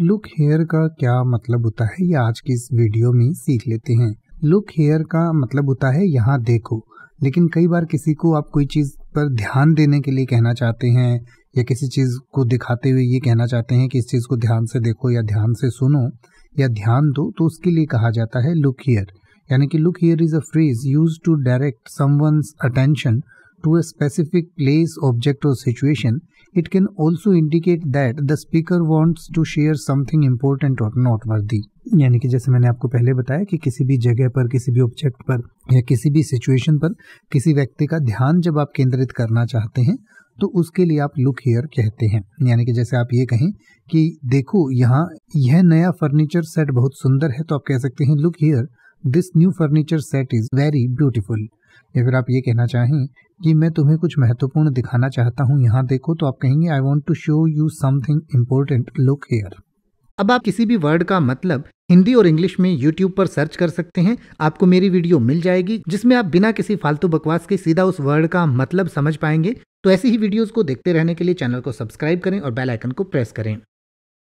Look here का क्या मतलब होता है ये आज की इस वीडियो में सीख लेते हैं लुक हेयर का मतलब होता है यहाँ देखो लेकिन कई बार किसी को आप कोई चीज़ पर ध्यान देने के लिए कहना चाहते हैं या किसी चीज़ को दिखाते हुए ये कहना चाहते हैं कि इस चीज़ को ध्यान से देखो या ध्यान से सुनो या ध्यान दो तो उसके लिए कहा जाता है लुक हेयर यानी कि look here is a phrase use to direct someone's attention to a specific place, object, or situation, it can also indicate that the speaker wants to share something important or noteworthy. यानी कि जैसे मैंने आपको पहले बताया कि किसी भी जगह पर किसी भी ऑब्जेक्ट पर या किसी भी सिचुएशन पर किसी व्यक्ति का ध्यान जब आप केंद्रित करना चाहते हैं तो उसके लिए आप लुक हेयर कहते हैं यानी कि जैसे आप ये कहें कि देखो यहाँ यह नया फर्नीचर सेट बहुत सुंदर है तो आप कह सकते हैं look here this new furniture set is very beautiful या फिर आप ये कहना चाहें कि मैं तुम्हें कुछ महत्वपूर्ण दिखाना चाहता हूँ यहाँ देखो तो आप कहेंगे I want to show you something important look here अब आप किसी भी वर्ड का मतलब हिंदी और इंग्लिश में यूट्यूब पर सर्च कर सकते हैं आपको मेरी वीडियो मिल जाएगी जिसमें आप बिना किसी फालतू बकवास के सीधा उस वर्ड का मतलब समझ पाएंगे तो ऐसी ही वीडियोस को देखते रहने के लिए चैनल को सब्सक्राइब करें और बेल आइकन को प्रेस करें